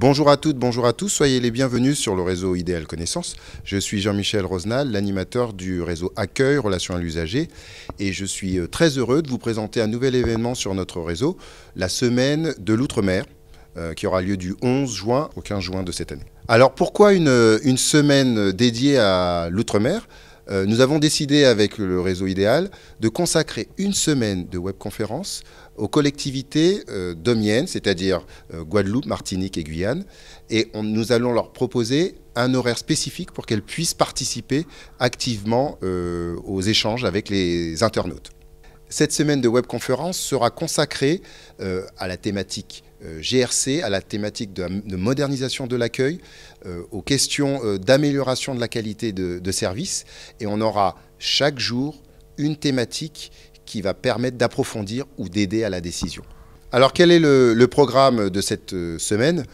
Bonjour à toutes, bonjour à tous, soyez les bienvenus sur le réseau Idéal Connaissance. Je suis Jean-Michel Rosnal, l'animateur du réseau Accueil Relation à l'usager et je suis euh, très heureux de vous présenter un nouvel événement sur notre réseau, la semaine de l'outre-mer euh, qui aura lieu du 11 juin au 15 juin de cette année. Alors pourquoi une euh, semaine dédiée à l'outre-mer euh, nous avons décidé avec le réseau idéal de consacrer une semaine de webconférence aux collectivités euh, d'Omienne, domiennes, c'est-à-dire euh, Guadeloupe, Martinique et Guyane. Et nous allons leur proposer un horaire spécifique pour qu'elles puissent participer activement aux échanges avec les internautes. Cette semaine de webconférence sera consacrée euh, à la thématique euh, GRC, à la thématique de, modernisation de l'accueil, euh, aux questions d'amélioration de la qualité de, service. Et on aura chaque jour une thématique qui va permettre d'approfondir ou d'aider à la décision. Alors quel est le, programme de cette semaine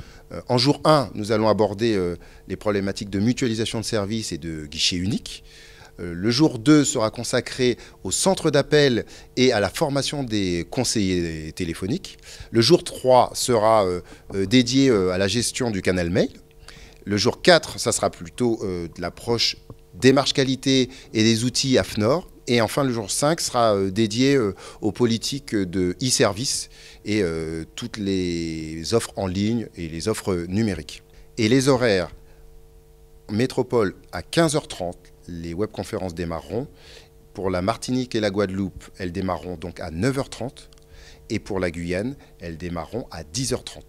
En jour 1, nous allons aborder les problématiques de mutualisation de services et de guichet unique. Euh, le jour 2 sera consacré au centre d'appel et à la formation des conseillers téléphoniques. Le jour 3 sera euh, euh, dédié à la gestion du canal mail. Le jour 4, ça sera plutôt de l'approche démarche qualité et des outils AFNOR. Et enfin, le jour 5 sera dédié aux politiques de e-service et toutes les offres en ligne et les offres numériques. Et les horaires métropole à 15h30, les webconférences démarreront. Pour la Martinique et la Guadeloupe, elles démarreront donc à 9h30. Et pour la Guyane, elles démarreront à 10h30.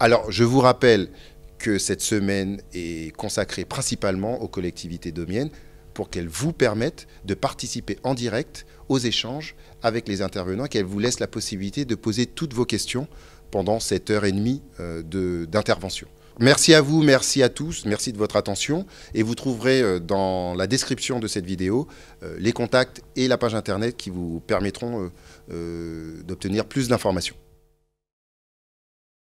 Alors, je vous rappelle que cette semaine est consacrée principalement aux collectivités domiennes pour qu'elles vous permettent de participer en direct aux échanges avec les intervenants, qu'elles vous laissent la possibilité de poser toutes vos questions pendant cette heure et demie euh, d'intervention. Merci à vous, merci à tous, merci de votre attention. Et vous trouverez euh, dans la description de cette vidéo euh, les contacts et la page internet qui vous permettront euh, d'obtenir plus d'informations.